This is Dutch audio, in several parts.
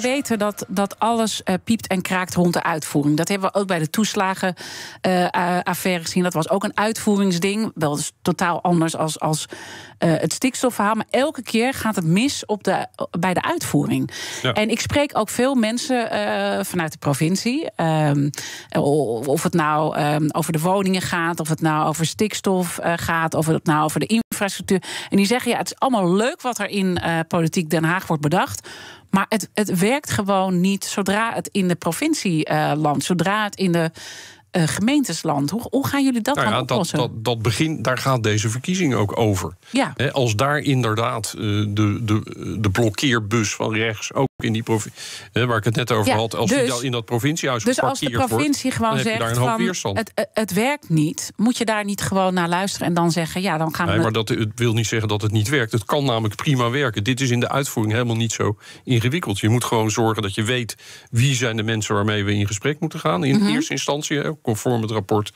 weten dat, dat alles eh, piept en kraakt rond de uitvoering. Dat hebben we ook bij de toeslagenaffaire eh, gezien. Dat was ook een uitvoeringsding. Wel totaal anders als, als uh, het stikstofverhaal. Maar elke keer gaat het mis op de, bij de uitvoering. En ik spreek ook veel mensen vanuit de provincie. Ehm, of het nou ehm, over de woningen gaat, of het nou over stikstof gaat, of het nou over de infrastructuur. En die zeggen, ja, het is allemaal leuk wat er in politiek Den Haag wordt bedacht. Maar het, het werkt gewoon niet zodra het in de provincie eh, zodra het in de eh, gemeentesland. Hoe, hoe, gaan jullie dat nou ja, dan oplossen? Dat, dat, dat, begin, daar gaat deze verkiezing ook over. Ja. als daar inderdaad eh, de, de, de blokkeerbus van rechts ook in die provincie, waar ik het net over had, als je dus- dan in dat provinciehuis dus als de provincie gewoon zegt van het, eh, het, werkt niet, moet je daar niet gewoon naar luisteren en dan zeggen ja, dan gaan nee, we. Maar dat het wil niet zeggen dat het niet werkt. Het kan namelijk prima werken. Dit is in de uitvoering helemaal niet zo ingewikkeld. Je moet gewoon zorgen dat je weet wie zijn de mensen waarmee we in gesprek moeten gaan. In mhm. eerste instantie, conform het rapport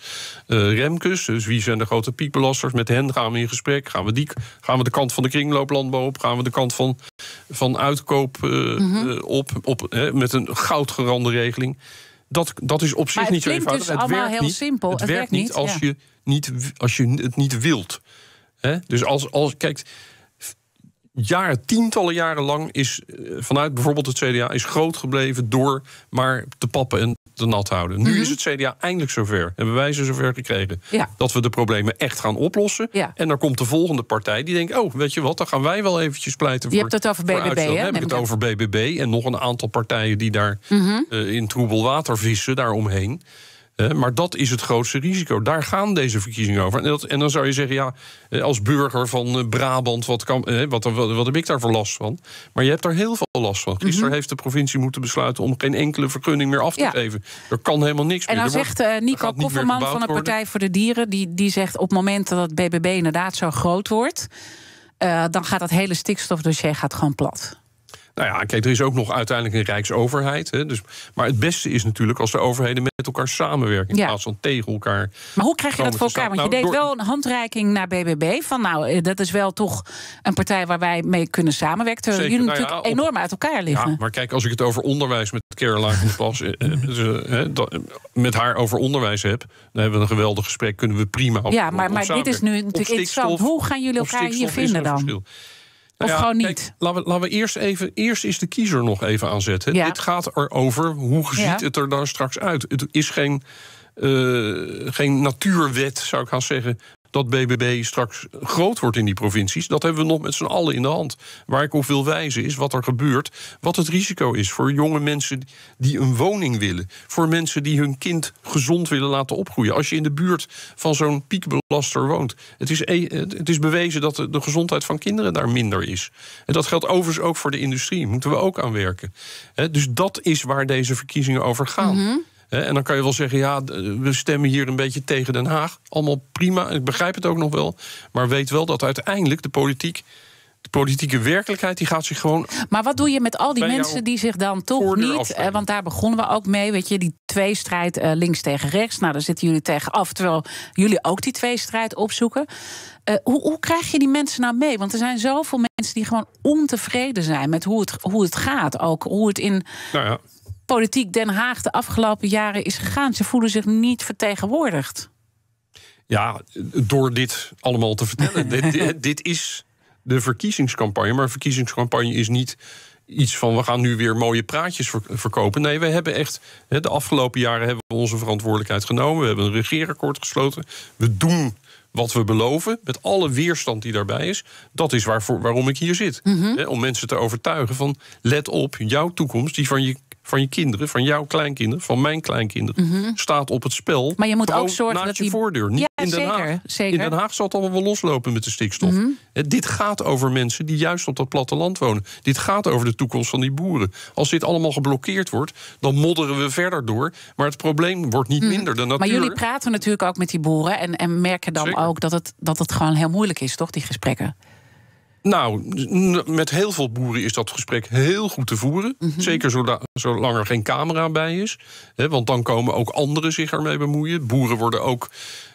eh, Remkes. Dus wie zijn de grote piekbelasters? Met hen gaan we in gesprek. Gaan we, die, gaan we de kant van de kringlooplandbouw op? Gaan we de kant van van uitkoop eh, mhm. eh, op, op hè, met een goudgerande regeling. Dat, dat is op zich niet zo eenvoudig. Dus het allemaal werkt heel niet, simpel. Het, werkt, niet als, je niet als je het niet wilt. Hè? Dus als, als kijk, jaren, tientallen jaren lang is eh, vanuit bijvoorbeeld het CDA is groot gebleven door maar te pappen en de nat houden. Nu is mhm. het CDA eindelijk zover. Hebben wij ze zover gekregen dat we de problemen echt gaan oplossen. En dan komt de volgende partij die denkt: oh, weet je wat, dan gaan wij wel eventjes pleiten voor. Je hebt het over BBB, hè? heb ik het over BBB en nog een aantal partijen die daar mhm. eh, in troebel water vissen daaromheen maar dat is het grootste risico. Daar gaan deze verkiezingen over. En, dan zou je zeggen, ja, eh, als burger van eh, Brabant, wat, kan, wat, heb ik daar voor last van? Maar je hebt daar heel veel last van. Gisteren mhm. heeft de provincie moeten besluiten om geen enkele vergunning meer af te geven. Er kan helemaal niks en meer. En dan zegt eh, Nico Kofferman van de Partij voor de Dieren, die, die zegt op het moment dat het BBB inderdaad zo groot wordt. dan gaat dat hele stikstofdossier gaat gewoon plat. Nou ja, kijk, er is ook nog uiteindelijk een rijksoverheid. Hè, dus, maar het beste is natuurlijk als de overheden met elkaar samenwerken. In plaats van tegen elkaar. Maar hoe krijg je dat voor elkaar? Want je nou, deed wel een handreiking naar BBB. Van nou, eh, dat is wel toch een partij waar wij mee kunnen samenwerken. Terwijl jullie nou natuurlijk enorm uit elkaar liggen. Ja, maar kijk, als ik het over onderwijs met Caroline eh, eh, dus, met haar over onderwijs heb... dan hebben we een geweldig gesprek. Kunnen we prima op Ja, maar, maar dit is nu natuurlijk interessant. Hoe gaan jullie elkaar hier vinden dan? Of gewoon niet? laten, we, laten we eerst even. Eerst is de kiezer nog even aanzetten. Ja. Dit gaat erover hoe ziet het er dan straks uit? Het is geen. Eh, geen natuurwet, zou ik gaan zeggen, dat BBB straks groot wordt in die provincies, dat hebben we nog met z'n allen in de hand. Waar ik op wil wijzen is wat er gebeurt, wat het risico is voor jonge mensen die een woning willen, voor mensen die hun kind gezond willen laten opgroeien. Als je in de buurt van zo'n piekbelaster woont, het is, e- het is bewezen dat de gezondheid van kinderen daar minder is. En dat geldt overigens ook voor de industrie, moeten we ook aan werken. Dus dat is waar deze verkiezingen over gaan. Mhm. En dan kan je wel zeggen, ja, we stemmen hier een beetje tegen Den Haag. Allemaal prima, ik begrijp het ook nog wel. Maar weet wel dat uiteindelijk de politiek de politieke werkelijkheid die gaat zich gewoon. Maar wat doe je met al die mensen die zich dan toch niet. want daar begonnen we ook mee. Weet je, die tweestrijd eh, links tegen rechts. Nou, daar zitten jullie tegen af. Terwijl jullie ook die tweestrijd opzoeken. Eh, hoe, hoe, krijg je die mensen nou mee? Want er zijn zoveel mensen die gewoon ontevreden zijn met hoe het, hoe het gaat. Ook hoe het in nou ja politiek Den Haag de afgelopen jaren is gegaan. Ze voelen zich niet vertegenwoordigd. Ja, door dit allemaal te vertellen. dit, dit is de verkiezingscampagne. Maar verkiezingscampagne is niet iets van we gaan nu weer mooie praatjes verkopen. Nee, we hebben echt de afgelopen jaren hebben we onze verantwoordelijkheid genomen. We hebben een regeerakkoord gesloten. We doen wat we beloven, met alle weerstand die daarbij is. Dat is waarvoor, waarom ik hier zit. Mhm. om mensen te overtuigen van let op, jouw toekomst, die van je van je kinderen, van jouw kleinkinderen, van mijn kleinkinderen, mhm. staat op het spel. Maar je moet ook zorgen naast dat je voordeur. Niet in Den Haag. zal het allemaal wel loslopen met de stikstof. Mhm. dit gaat over mensen die juist op dat platteland wonen. Dit gaat over de toekomst van die boeren. Als dit allemaal geblokkeerd wordt, dan modderen we verder door. Maar het probleem wordt niet mm -hmm. minder. De natuur... Maar jullie praten natuurlijk ook met die boeren en, en merken dan ook dat het, dat het gewoon heel moeilijk is, toch, die gesprekken? Nou, met heel veel boeren is dat gesprek heel goed te voeren. Mm -hmm. Zeker zolang er geen camera bij is. Hè, want dan komen ook anderen zich ermee bemoeien. Boeren worden ook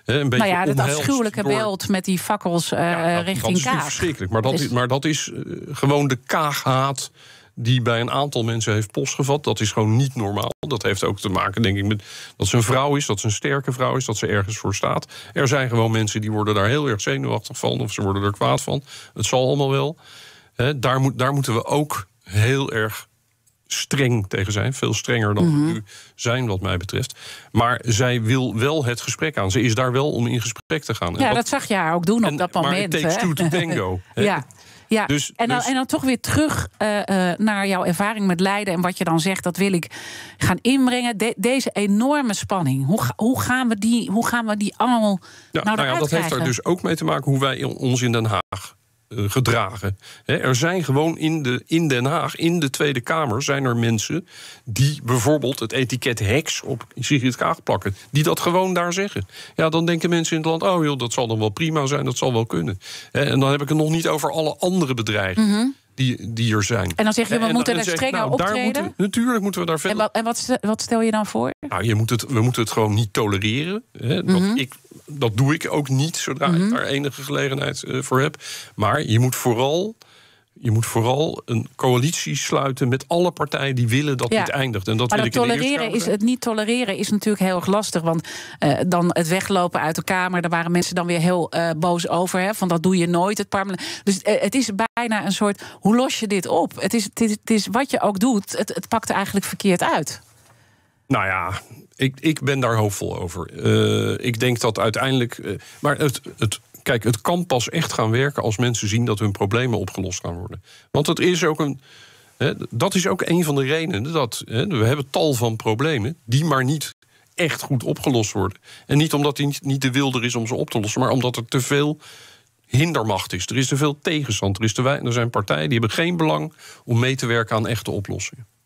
hè, een beetje. Nou ja, dat afschuwelijke beeld met die fakkels uh, ja, dat, richting dat is Verschrikkelijk, maar dat dus is, maar dat is eh, gewoon de kaaghaat die bij een aantal mensen heeft postgevat. Dat is gewoon niet normaal. Dat heeft ook te maken, denk ik, met dat ze een vrouw is, dat ze een sterke vrouw is, dat ze ergens voor staat. Er zijn gewoon mensen die worden daar heel erg zenuwachtig van of ze worden er kwaad van. Het zal allemaal wel. daar, moet, daar moeten we ook heel erg streng tegen zijn. Veel strenger dan mhm. we nu zijn, wat mij betreft. Maar zij wil wel het gesprek aan. Ze is daar wel om in gesprek te gaan. Ja, dat, zag je haar ook doen op dat moment. Maar it takes two to tango. ja. Ja, dus- en, dan, dus- en dan toch weer terug eh, eh, naar jouw ervaring met Leiden. En wat je dan zegt, dat wil ik gaan inbrengen. deze enorme spanning. Hoe, hoe, gaan we die, hoe gaan we die allemaal ja, nou, nou ja, Dat heeft er dus ook mee te maken hoe wij ons in Den Haag eh, gedragen. Er zijn gewoon in, de, in Den Haag, in de Tweede Kamer, zijn er mensen die bijvoorbeeld het etiket heks op Sigrid Kaag plakken, die dat gewoon daar zeggen. Ja, dan denken mensen in het land, oh joh, dat zal dan wel prima zijn, dat zal wel kunnen. En dan heb ik het nog niet over alle andere bedreigingen. Mhm die, die er zijn. En dan zeg je, we moeten er strenger nou, optreden? Moeten, natuurlijk moeten we daar verder... En, wat, wat, stel je dan voor? Nou, je moet het, we moeten het gewoon niet tolereren. Hè? dat, mhm. ik, dat doe ik ook niet, zodra ik mhm. daar enige gelegenheid eh, voor heb. Maar je moet vooral je moet vooral een coalitie sluiten met alle partijen die willen dat het dit eindigt. En dat maar wil dat ik tolereren is, het niet tolereren is natuurlijk heel erg lastig. Want eh, dan het weglopen uit de Kamer, daar waren mensen dan weer heel eh, boos over. Hè, van dat doe je nooit, het parlement. Dus eh, het is bijna een soort, hoe los je dit op? Het is, het is, wat je ook doet, het, het pakt eigenlijk verkeerd uit. Nou ja, ik, ik ben daar hoopvol over. ik denk dat uiteindelijk. maar het, het kijk, het kan pas echt gaan werken als mensen zien dat hun problemen opgelost gaan worden. Want dat is ook een. Hè, dat is ook een van de redenen dat hè, we hebben tal van problemen die maar niet echt goed opgelost worden. En niet omdat hij niet de wilder is om ze op te lossen, maar omdat er te veel hindermacht is. Er is te veel tegenstand. Er, is te weinig, er zijn partijen die hebben geen belang om mee te werken aan echte oplossingen.